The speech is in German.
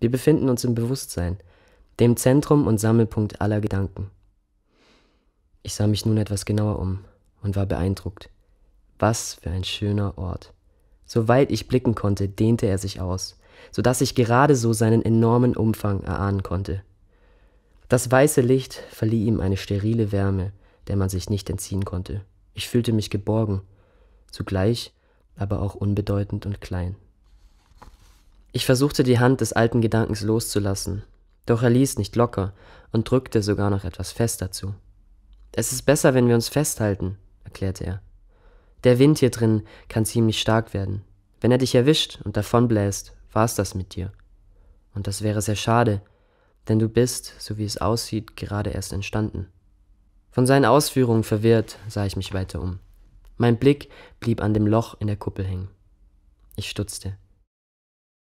Wir befinden uns im Bewusstsein, dem Zentrum und Sammelpunkt aller Gedanken. Ich sah mich nun etwas genauer um und war beeindruckt. Was für ein schöner Ort. Soweit ich blicken konnte, dehnte er sich aus, so dass ich gerade so seinen enormen Umfang erahnen konnte. Das weiße Licht verlieh ihm eine sterile Wärme, der man sich nicht entziehen konnte. Ich fühlte mich geborgen, zugleich aber auch unbedeutend und klein. Ich versuchte die Hand des alten Gedankens loszulassen, doch er ließ nicht locker und drückte sogar noch etwas fester zu. Es ist besser, wenn wir uns festhalten, erklärte er. Der Wind hier drin kann ziemlich stark werden. Wenn er dich erwischt und davonbläst, war's das mit dir. Und das wäre sehr schade, denn du bist, so wie es aussieht, gerade erst entstanden. Von seinen Ausführungen verwirrt sah ich mich weiter um. Mein Blick blieb an dem Loch in der Kuppel hängen. Ich stutzte.